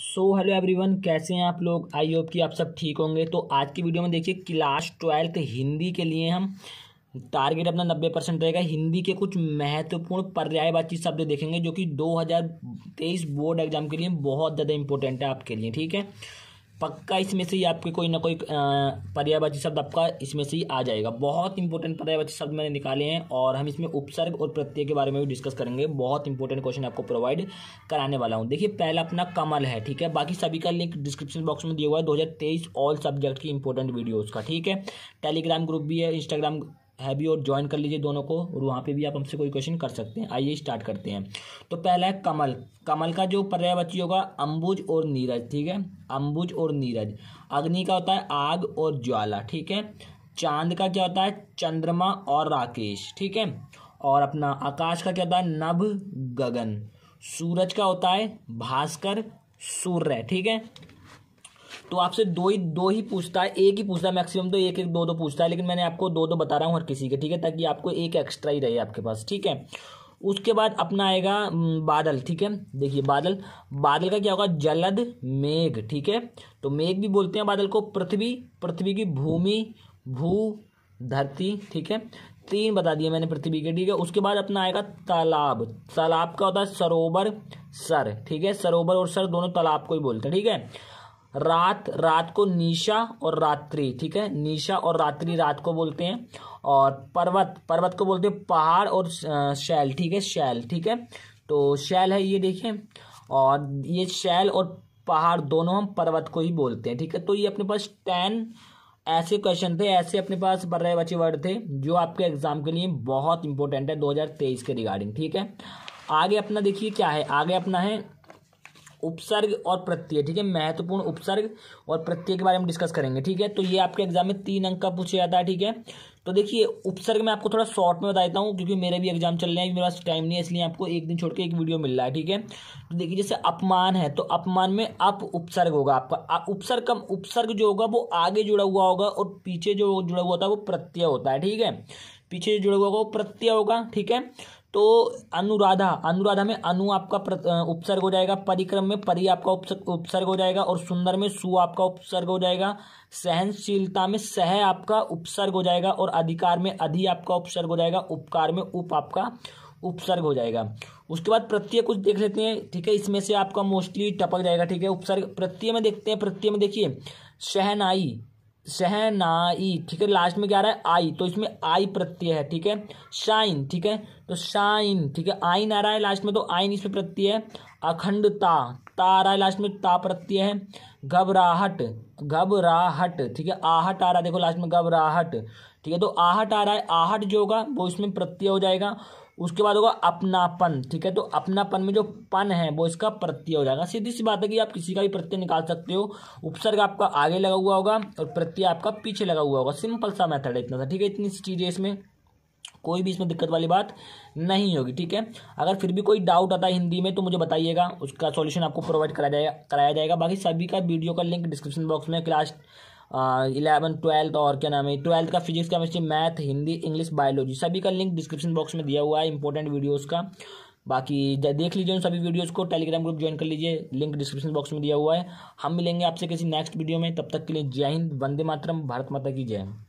so hello everyone कैसे हैं आप लोग आई होप कि आप सब ठीक होंगे तो आज की वीडियो में देखिए क्लास ट्वेल्थ हिंदी के लिए हम टारगेट अपना नब्बे परसेंट रहेगा हिंदी के कुछ महत्वपूर्ण पर्यायवाची शब्द देखेंगे जो कि 2023 बोर्ड एग्जाम के लिए बहुत ज़्यादा इंपॉर्टेंट है आपके लिए ठीक है पक्का इसमें से ही आपके कोई ना कोई पर्यायवाची शब्द आपका इसमें से ही आ जाएगा बहुत इंपॉर्टेंट पर्यायवाची शब्द मैंने निकाले हैं और हम इसमें उपसर्ग और प्रत्यय के बारे में भी डिस्कस करेंगे बहुत इंपॉर्टेंट क्वेश्चन आपको प्रोवाइड कराने वाला हूँ देखिए पहला अपना कमल है ठीक है बाकी सभी का लिंक डिस्क्रिप्शन बॉक्स में दिया हुआ है दो ऑल सब्जेक्ट की इंपॉर्टेंट वीडियोज़ का ठीक है टेलीग्राम ग्रुप भी है इंस्टाग्राम हैवी और ज्वाइन कर लीजिए दोनों को और वहाँ पे भी आप हमसे कोई क्वेश्चन कर सकते हैं आइए स्टार्ट करते हैं तो पहला है कमल कमल का जो पर्यायवाची होगा अंबुज और नीरज ठीक है अंबुज और नीरज अग्नि का होता है आग और ज्वाला ठीक है चांद का क्या होता है चंद्रमा और राकेश ठीक है और अपना आकाश का क्या होता है नभ गगन सूरज का होता है भास्कर सूर्य ठीक है तो आपसे दो ही दो ही पूछता है एक ही पूछता है मैक्सिमम तो एक एक दो दो पूछता है लेकिन मैंने आपको दो दो बता रहा हूँ हर किसी के ठीक है ताकि आपको एक एक्स्ट्रा ही रहे आपके पास ठीक है उसके बाद अपना आएगा बादल ठीक है देखिए बादल बादल का क्या होगा जलद मेघ ठीक है तो मेघ भी बोलते हैं बादल को पृथ्वी पृथ्वी की भूमि भू धरती ठीक है तीन बता दिए मैंने पृथ्वी के ठीक है उसके बाद अपना आएगा तालाब तालाब का होता है सरोवर सर ठीक है सरोवर और सर दोनों तालाब को ही बोलते हैं ठीक है रात रात को निशा और रात्रि ठीक है निशा और रात्रि रात को बोलते हैं और पर्वत पर्वत को बोलते हैं पहाड़ और शैल ठीक है शैल ठीक है तो शैल है ये देखें और ये शैल और पहाड़ दोनों हम पर्वत को ही बोलते हैं ठीक है तो ये अपने पास टेन ऐसे क्वेश्चन थे ऐसे अपने पास बढ़ रहे बचे वर्ड थे जो आपके एग्जाम के लिए बहुत इंपॉर्टेंट है 2023 के रिगार्डिंग ठीक है आगे अपना देखिए क्या है आगे अपना है उपसर्ग और प्रत्यय ठीक है महत्वपूर्ण उपसर्ग और प्रत्यय के बारे में डिस्कस करेंगे ठीक है तो ये आपके एग्जाम में तीन अंक का पूछा जाता है ठीक है तो देखिए उपसर्ग मैं आपको थोड़ा शॉर्ट में बता देता हूँ क्योंकि मेरे भी एग्जाम चल रहे हैं मेरे पास टाइम नहीं है इसलिए आपको एक दिन छोड़ के एक वीडियो मिल रहा है ठीक है तो देखिए जैसे अपमान है तो अपमान में अप उपसर्ग होगा आपका उपसर्ग कम उपसर्ग जो होगा वो आगे जुड़ा हुआ होगा और पीछे जो जुड़ा हुआ होता है वो प्रत्यय होता है ठीक है पीछे जो जुड़ा हुआ होगा वो प्रत्यय होगा ठीक है तो अनुराधा अनुराधा में अनु आपका उपसर्ग हो जाएगा परिक्रम में परि आपका उपसर्ग हो जाएगा और सुंदर में सु आपका उपसर्ग हो जाएगा सहनशीलता में सह आपका उपसर्ग हो जाएगा और अधिकार में अधि आपका उपसर्ग हो जाएगा उपकार में उप आपका उपसर्ग हो जाएगा उसके बाद प्रत्यय कुछ देख लेते हैं ठीक है इसमें से आपका मोस्टली टपक जाएगा ठीक है उपसर्ग प्रत्यय में देखते हैं प्रत्यय में देखिए शहनाई सहनाई ठीक है लास्ट में क्या आ रहा है आई तो इसमें आई प्रत्यय है ठीक है शाइन ठीक है तो शाइन ठीक है आइन आ रहा है लास्ट में तो आइन इसमें प्रत्यय है अखंडता ता आ रहा है लास्ट में ता प्रत्यय है घबराहट घबराहट ठीक है आहट आ रहा है देखो लास्ट में घबराहट ठीक है तो आहट आ रहा है आहट जो होगा वो इसमें प्रत्यय हो जाएगा उसके बाद होगा अपनापन ठीक है तो अपनापन में जो पन है वो इसका प्रत्यय हो जाएगा सीधी सी बात है कि आप किसी का भी प्रत्यय निकाल सकते हो उपसर्ग आपका आगे लगा हुआ होगा और प्रत्यय आपका पीछे लगा हुआ होगा सिंपल सा मेथड है इतना सा ठीक है इतनी सी चीज़ें इसमें कोई भी इसमें दिक्कत वाली बात नहीं होगी ठीक है अगर फिर भी कोई डाउट आता है हिंदी में तो मुझे बताइएगा उसका सॉल्यूशन आपको प्रोवाइड कराया जाएगा कराया जाएगा बाकी सभी का वीडियो का लिंक डिस्क्रिप्शन बॉक्स में क्लास इलेवन ट्वेल्थ और क्या नाम है ट्वेल्थ का physics chemistry math Hindi English biology सभी का लिंक डिस्क्रिप्शन बॉक्स में दिया हुआ है इंपॉर्टेंट वीडियोज़ का बाकी देख लीजिए उन सभी वीडियोज़ को टेलीग्राम ग्रुप ज्वाइन कर लीजिए लिंक डिस्क्रिप्शन बॉक्स में दिया हुआ है हम मिलेंगे आपसे किसी नेक्स्ट वीडियो में तब तक के लिए जय हिंद वंदे मातरम भारत माता की जय